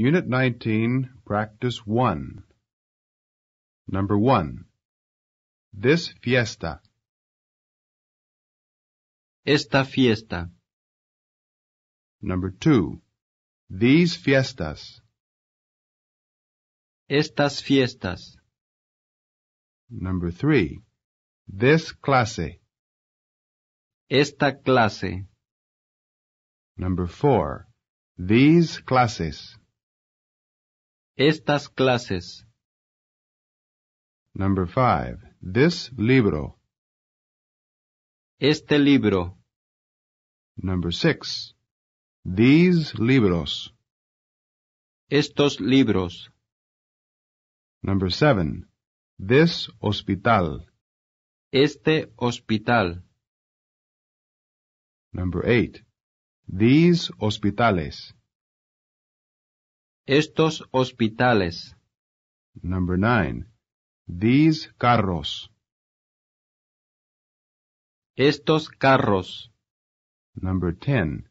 Unit 19, Practice 1. Number 1. This fiesta. Esta fiesta. Number 2. These fiestas. Estas fiestas. Number 3. This clase. Esta clase. Number 4. These classes. Estas clases. Number five. This libro. Este libro. Number six. These libros. Estos libros. Number seven. This hospital. Este hospital. Number eight. These hospitales. Estos hospitales. Number nine. These carros. Estos carros. Number ten.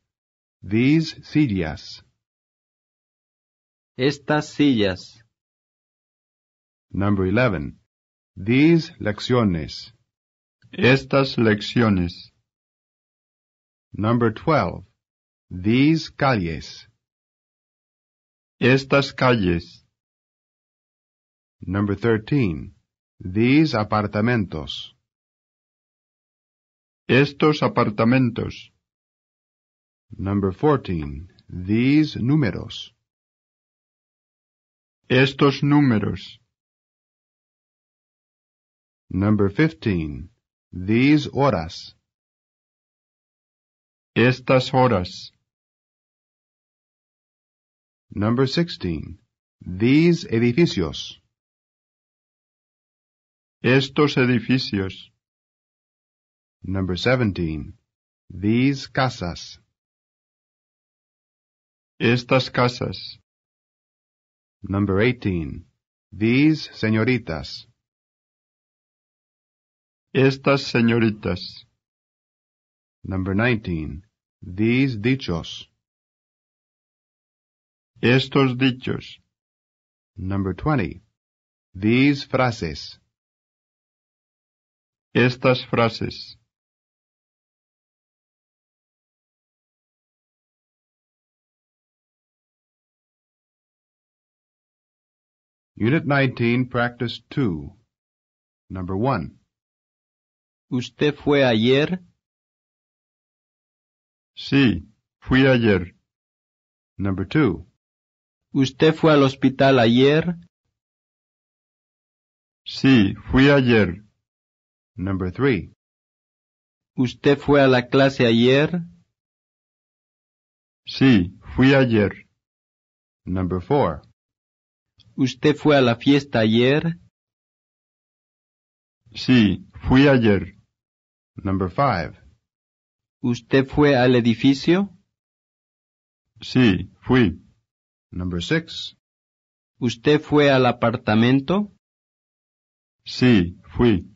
These sillas. Estas sillas. Number eleven. These lecciones. Estas lecciones. Number twelve. These calles. Estas calles. Number 13. These apartamentos. Estos apartamentos. Number 14. These números. Estos números. Number 15. These horas. Estas horas. Number 16. These edificios. Estos edificios. Number 17. These casas. Estas casas. Number 18. These señoritas. Estas señoritas. Number 19. These dichos. Estos dichos. Number 20. These frases. Estas frases. Unit 19, Practice 2. Number 1. ¿Usted fue ayer? Sí, fui ayer. Number 2. ¿Usted fue al hospital ayer? Sí, fui ayer. Number three. ¿Usted fue a la clase ayer? Sí, fui ayer. Number four. ¿Usted fue a la fiesta ayer? Sí, fui ayer. Number five. ¿Usted fue al edificio? Sí, fui. Number six. ¿Usted fue al apartamento? Sí, fui.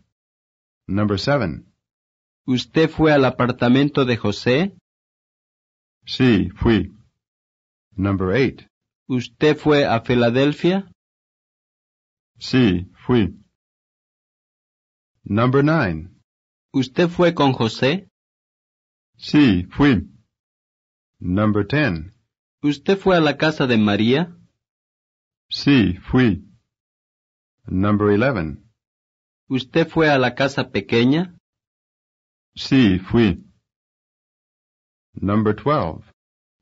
Number seven. ¿Usted fue al apartamento de José? Sí, fui. Number eight. ¿Usted fue a Filadelfia? Sí, fui. Number nine. ¿Usted fue con José? Sí, fui. Number ten. ¿Usted fue a la casa de María? Sí, fui. Number 11. ¿Usted fue a la casa pequeña? Sí, fui. Number 12.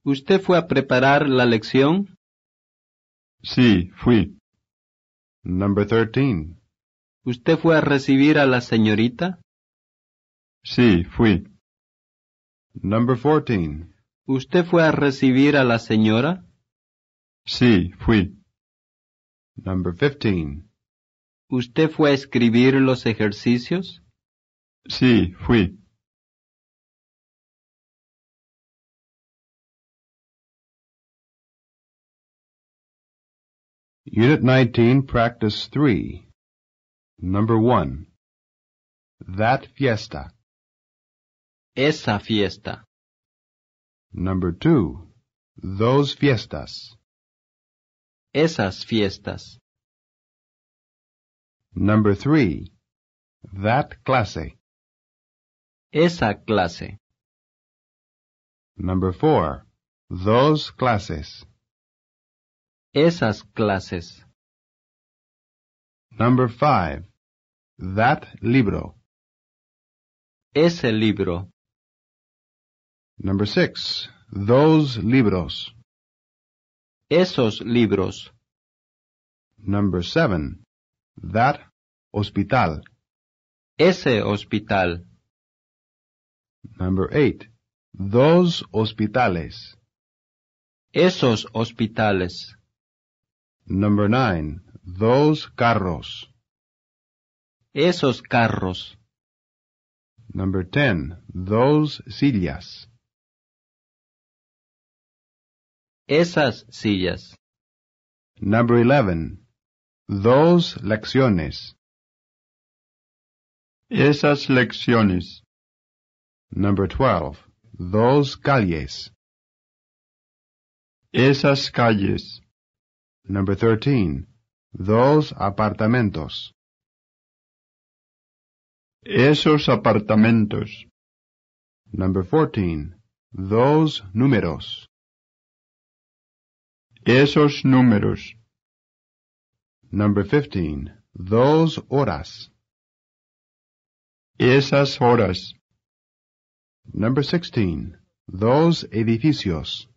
¿Usted fue a preparar la lección? Sí, fui. Number 13. ¿Usted fue a recibir a la señorita? Sí, fui. Number 14. ¿Usted fue a recibir a la señora? Sí, fui. Number 15. ¿Usted fue a escribir los ejercicios? Sí, fui. Unit 19, Practice 3. Number 1. That fiesta. Esa fiesta. Number two, those fiestas. Esas fiestas. Number three, that clase. Esa clase. Number four, those clases. Esas clases. Number five, that libro. Ese libro. Number six. Those libros. Esos libros. Number seven. That hospital. Ese hospital. Number eight. Those hospitales. Esos hospitales. Number nine. Those carros. Esos carros. Number ten. Those sillas. Esas sillas. Number 11. Dos lecciones. Esas lecciones. Number 12. Dos calles. Esas calles. Number 13. Dos apartamentos. Esos apartamentos. Number 14. Dos números. Esos números. Number 15. Those horas. Esas horas. Number 16. Those edificios.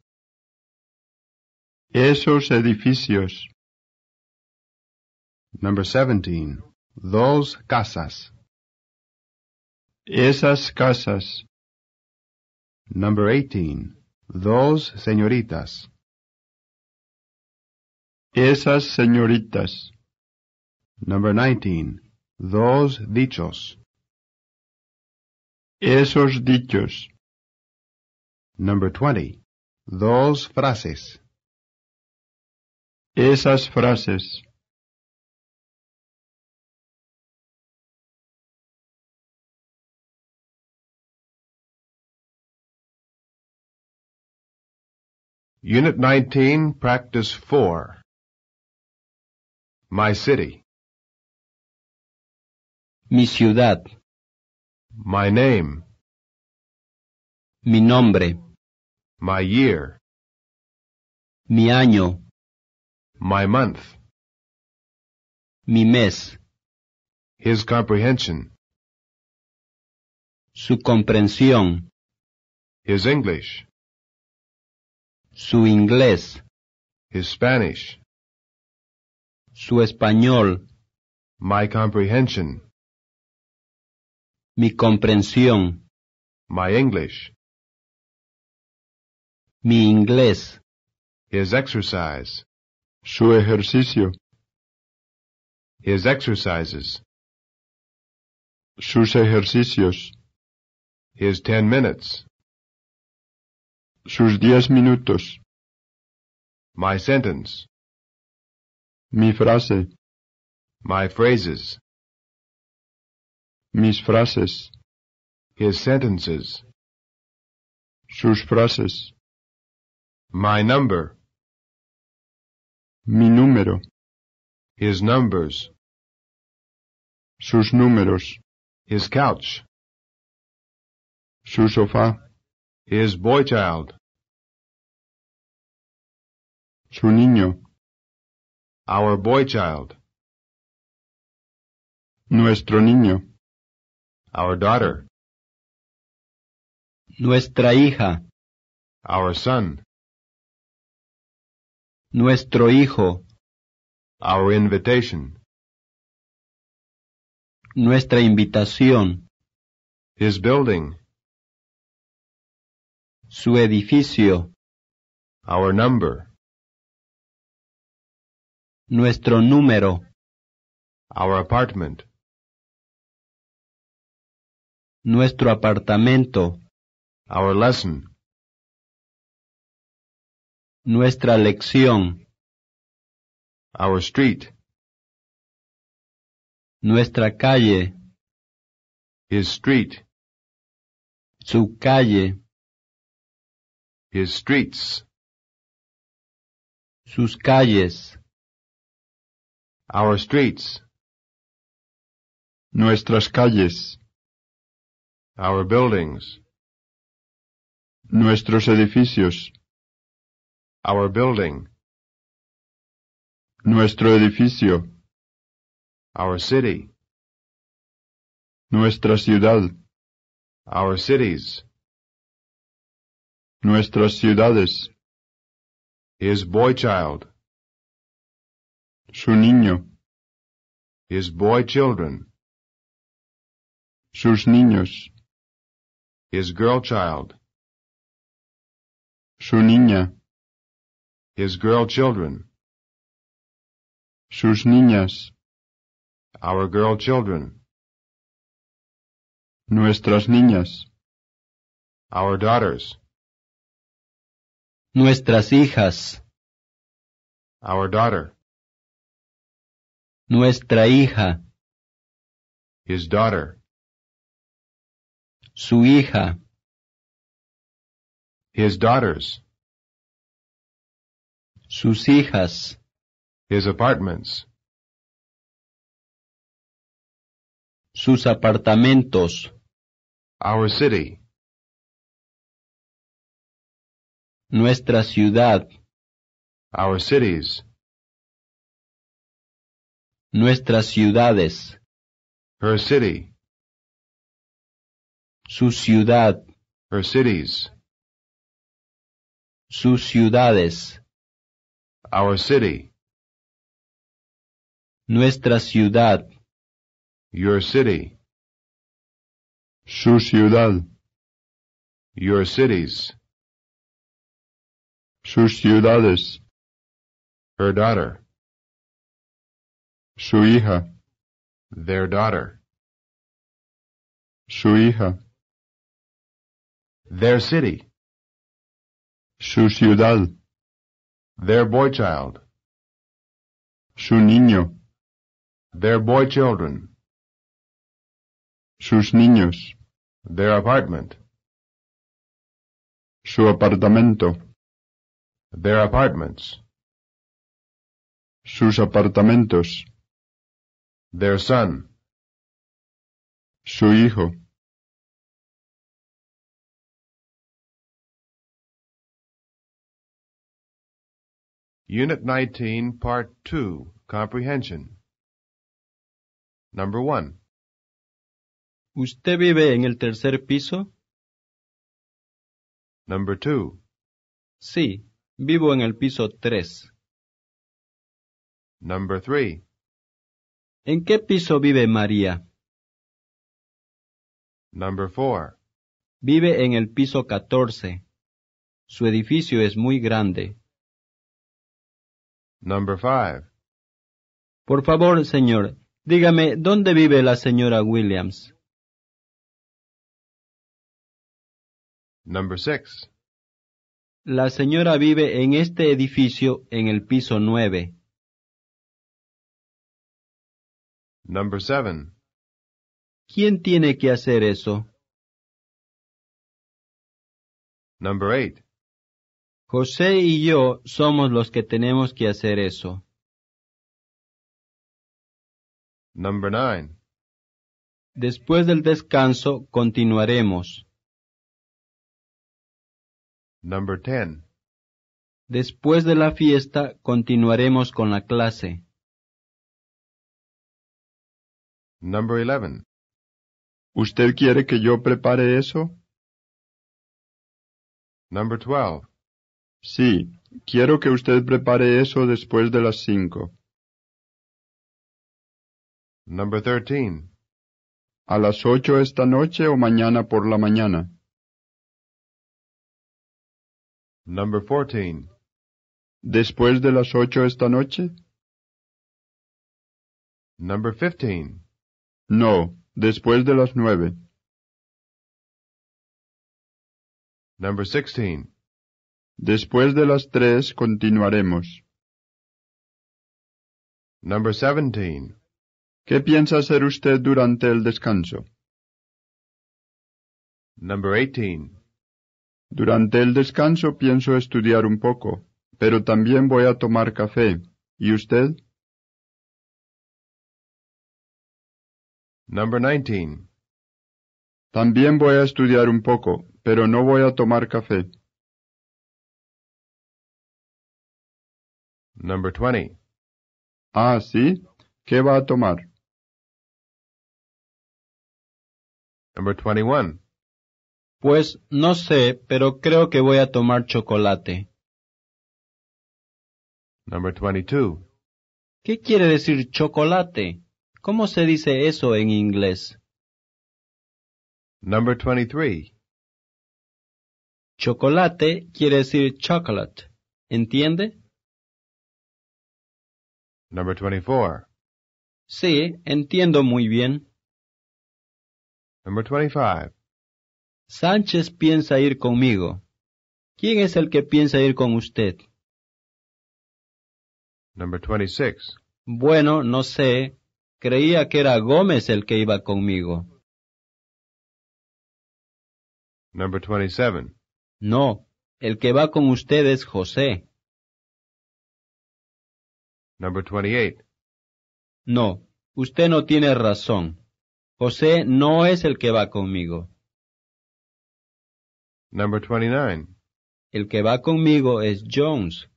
Esos edificios. Number 17. Dos casas. Esas casas. Number 18. Dos señoritas. Esas señoritas. Number 19. Those dichos. Esos dichos. Number 20. Those frases. Esas frases. Unit 19, Practice 4. My city. Mi ciudad. My name. Mi nombre. My year. Mi año. My month. Mi mes. His comprehension. Su comprensión. His English. Su inglés. His Spanish. Su español. My comprehension. Mi comprensión. My English. Mi inglés. His exercise. Su ejercicio. His exercises. Sus ejercicios. His ten minutes. Sus diez minutos. My sentence. Mi frase. My phrases. Mis frases. His sentences. Sus frases. My number. Mi número. His numbers. Sus números. His couch. Su sofá. His boy child. Su niño. Our boy child. Nuestro niño. Our daughter. Nuestra hija. Our son. Nuestro hijo. Our invitation. Nuestra invitación. His building. Su edificio. Our number. Nuestro número. Our apartment. Nuestro apartamento. Our lesson. Nuestra lección. Our street. Nuestra calle. His street. Su calle. His streets. Sus calles. Our streets. Nuestras calles. Our buildings. Nuestros edificios. Our building. Nuestro edificio. Our city. Nuestra ciudad. Our cities. Nuestras ciudades. His boy child. Su niño. His boy children. Sus niños. His girl child. Su niña. His girl children. Sus niñas. Our girl children. Nuestras niñas. Our daughters. Nuestras hijas. Our daughter. Nuestra hija. His daughter. Su hija. His daughters. Sus hijas. His apartments. Sus apartamentos. Our city. Nuestra ciudad. Our cities. Nuestras ciudades. Her city. Su ciudad. Her cities. Sus ciudades. Our city. Nuestra ciudad. Your city. Su ciudad. Your cities. Sus ciudades. Her daughter. Su hija, their daughter. Su hija, their city. Su ciudad, their boy child. Su niño, their boy children. Sus niños, their apartment. Su apartamento, their apartments. Sus apartamentos, their son. Su hijo. Unit 19, Part 2, Comprehension. Number 1. ¿Usted vive en el tercer piso? Number 2. Sí, vivo en el piso 3. Number 3. ¿En qué piso vive María? Number four. Vive en el piso 14. Su edificio es muy grande. Number five. Por favor, señor, dígame dónde vive la señora Williams. Number six. La señora vive en este edificio en el piso 9. Number 7. ¿Quién tiene que hacer eso? Number eight. José y yo somos los que tenemos que hacer eso. Number nine. Después del descanso continuaremos. Number ten. Después de la fiesta continuaremos con la clase. Number 11. ¿Usted quiere que yo prepare eso? Number 12. Sí, quiero que usted prepare eso después de las 5. Number 13. ¿A las 8 esta noche o mañana por la mañana? Number 14. ¿Después de las 8 esta noche? Number 15. No, después de las nueve. Number 16. Después de las tres continuaremos. Number 17. ¿Qué piensa hacer usted durante el descanso? Number 18. Durante el descanso pienso estudiar un poco, pero también voy a tomar café. ¿Y usted? Number 19. También voy a estudiar un poco, pero no voy a tomar café. Number 20. Ah, sí. ¿Qué va a tomar? Number 21. Pues no sé, pero creo que voy a tomar chocolate. Number 22. ¿Qué quiere decir chocolate? ¿Cómo se dice eso en inglés? Number 23. Chocolate quiere decir chocolate. ¿Entiende? Number 24. Sí, entiendo muy bien. Number 25. Sánchez piensa ir conmigo. ¿Quién es el que piensa ir con usted? Number 26. Bueno, no sé. Creía que era Gómez el que iba conmigo. Number 27. No, el que va con usted es José. Number 28. No, usted no tiene razón. José no es el que va conmigo. Number 29. El que va conmigo es Jones.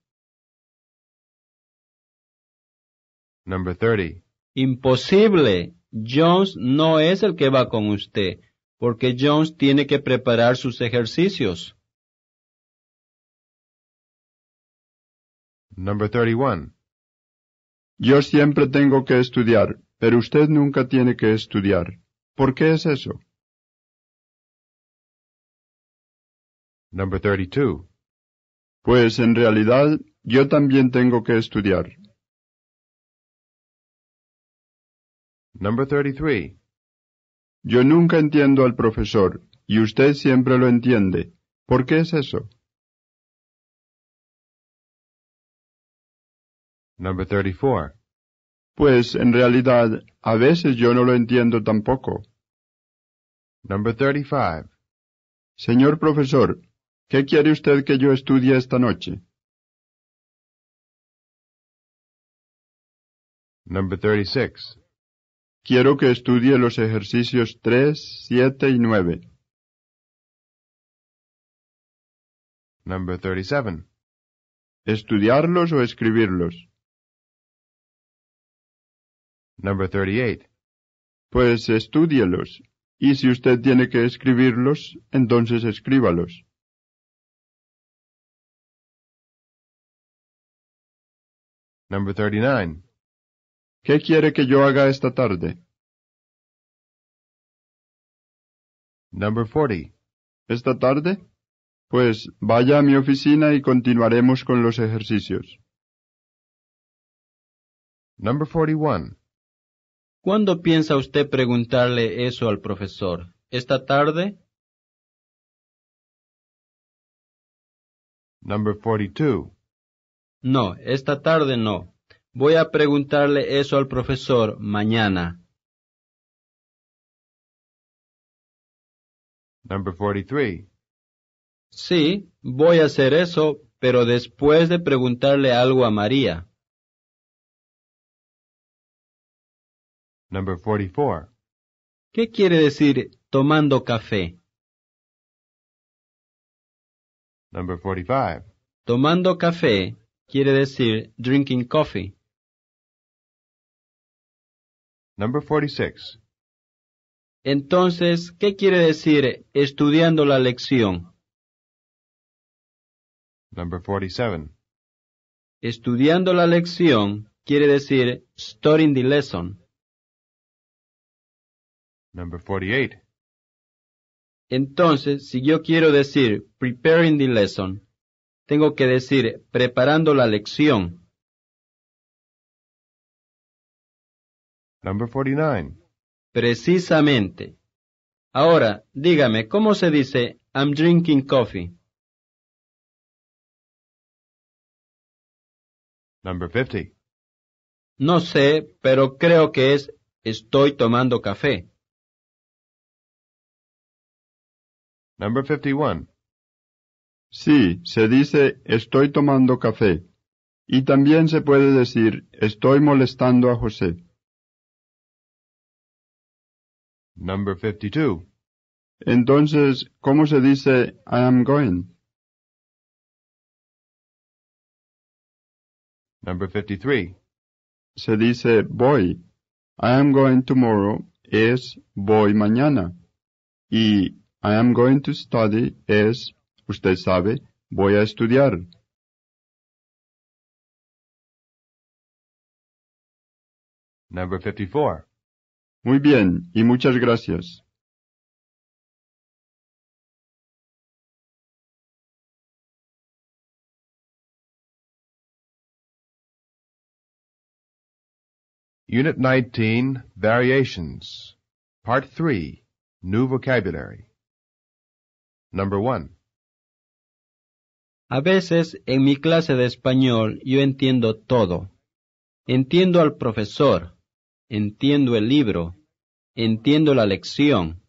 Number 30. Imposible. Jones no es el que va con usted, porque Jones tiene que preparar sus ejercicios. Number 31. Yo siempre tengo que estudiar, pero usted nunca tiene que estudiar. ¿Por qué es eso? Number 32. Pues en realidad yo también tengo que estudiar. Number 33. Yo nunca entiendo al profesor y usted siempre lo entiende. ¿Por qué es eso? Number 34. Pues en realidad a veces yo no lo entiendo tampoco. Number 35. Señor profesor, ¿qué quiere usted que yo estudie esta noche? Number 36. Quiero que estudie los ejercicios 3, 7 y 9. Number 37. Estudiarlos o escribirlos. Number 38. Pues estudielos. Y si usted tiene que escribirlos, entonces escríbalos. Number 39. ¿Qué quiere que yo haga esta tarde? Number 40. ¿Esta tarde? Pues vaya a mi oficina y continuaremos con los ejercicios. Number 41. ¿Cuándo piensa usted preguntarle eso al profesor? ¿Esta tarde? Number 42. No, esta tarde no. Voy a preguntarle eso al profesor mañana. Number 43. Sí, voy a hacer eso, pero después de preguntarle algo a María. Number 44. ¿Qué quiere decir tomando café? Number 45. Tomando café quiere decir drinking coffee. Number 46. Entonces, ¿qué quiere decir estudiando la lección? Number 47. Estudiando la lección quiere decir studying the lesson. Number 48. Entonces, si yo quiero decir preparing the lesson, tengo que decir preparando la lección. 49. Precisamente. Ahora, dígame, ¿cómo se dice I'm drinking coffee? 50. No sé, pero creo que es estoy tomando café. 51. Sí, se dice estoy tomando café. Y también se puede decir estoy molestando a José. Number 52. Entonces, ¿cómo se dice I am going? Number 53. Se dice voy. I am going tomorrow es voy mañana. Y I am going to study es, usted sabe, voy a estudiar. Number 54. Muy bien, y muchas gracias. Unit 19, Variations, Part 3, New Vocabulary. Number 1. A veces en mi clase de español yo entiendo todo. Entiendo al profesor, entiendo el libro, entiendo la lección,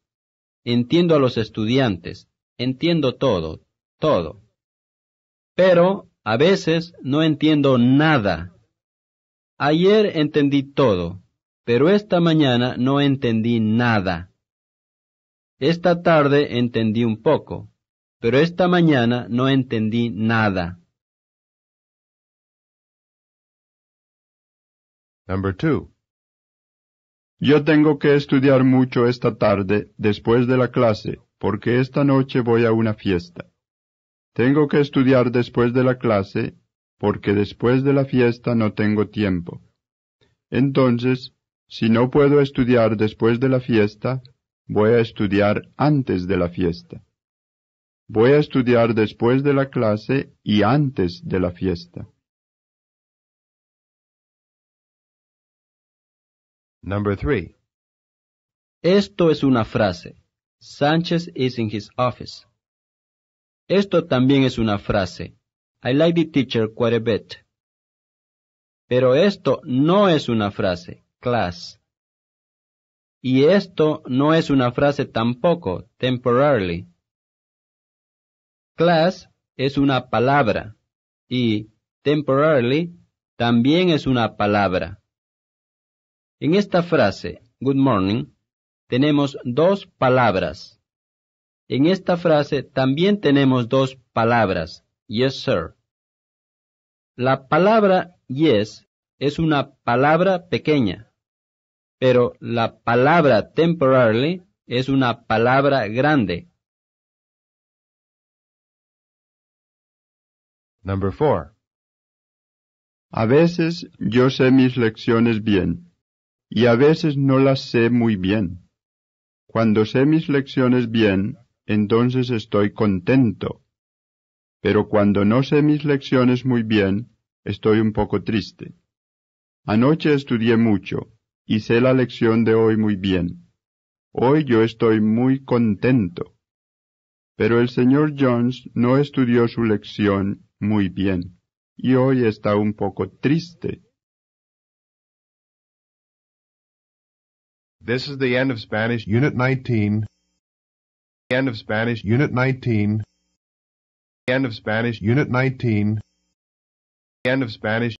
entiendo a los estudiantes, entiendo todo, todo. Pero a veces no entiendo nada. Ayer entendí todo, pero esta mañana no entendí nada. Esta tarde entendí un poco, pero esta mañana no entendí nada. Number two. Yo tengo que estudiar mucho esta tarde después de la clase, porque esta noche voy a una fiesta. Tengo que estudiar después de la clase, porque después de la fiesta no tengo tiempo. Entonces, si no puedo estudiar después de la fiesta, voy a estudiar antes de la fiesta. Voy a estudiar después de la clase y antes de la fiesta. Number three. Esto es una frase. Sánchez is in his office. Esto también es una frase. I like the teacher quite a bit. Pero esto no es una frase, class. Y esto no es una frase tampoco, temporarily. Class es una palabra y temporarily también es una palabra. En esta frase, good morning, tenemos dos palabras. En esta frase también tenemos dos palabras, yes sir. La palabra yes es una palabra pequeña, pero la palabra temporarily es una palabra grande. Number four. A veces yo sé mis lecciones bien y a veces no las sé muy bien. Cuando sé mis lecciones bien, entonces estoy contento. Pero cuando no sé mis lecciones muy bien, estoy un poco triste. Anoche estudié mucho y sé la lección de hoy muy bien. Hoy yo estoy muy contento. Pero el señor Jones no estudió su lección muy bien y hoy está un poco triste. This is the end of Spanish Unit 19. End of Spanish Unit 19. End of Spanish Unit 19. End of Spanish